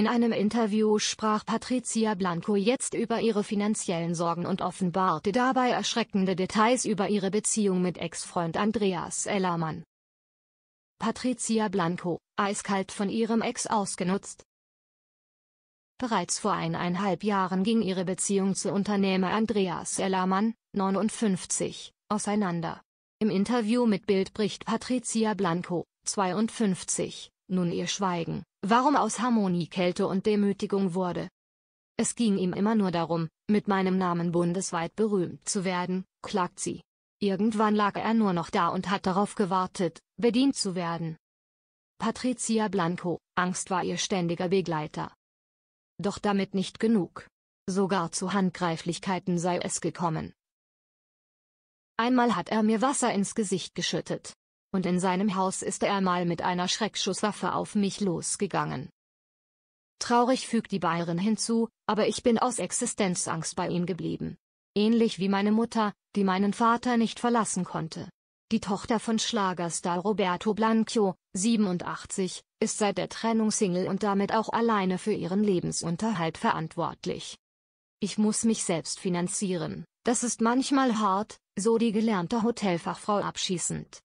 In einem Interview sprach Patricia Blanco jetzt über ihre finanziellen Sorgen und offenbarte dabei erschreckende Details über ihre Beziehung mit Ex-Freund Andreas Ellermann. Patricia Blanco, eiskalt von ihrem Ex ausgenutzt. Bereits vor eineinhalb Jahren ging ihre Beziehung zu Unternehmer Andreas Ellermann, 59, auseinander. Im Interview mit Bild bricht Patricia Blanco, 52, nun ihr Schweigen, warum aus Harmonie Kälte und Demütigung wurde. Es ging ihm immer nur darum, mit meinem Namen bundesweit berühmt zu werden, klagt sie. Irgendwann lag er nur noch da und hat darauf gewartet, bedient zu werden. Patricia Blanco, Angst war ihr ständiger Begleiter. Doch damit nicht genug. Sogar zu Handgreiflichkeiten sei es gekommen. Einmal hat er mir Wasser ins Gesicht geschüttet und in seinem Haus ist er mal mit einer Schreckschusswaffe auf mich losgegangen. Traurig fügt die Bayerin hinzu, aber ich bin aus Existenzangst bei ihm geblieben. Ähnlich wie meine Mutter, die meinen Vater nicht verlassen konnte. Die Tochter von Schlagerstar Roberto Blanco, 87, ist seit der Trennung Single und damit auch alleine für ihren Lebensunterhalt verantwortlich. Ich muss mich selbst finanzieren, das ist manchmal hart, so die gelernte Hotelfachfrau abschießend.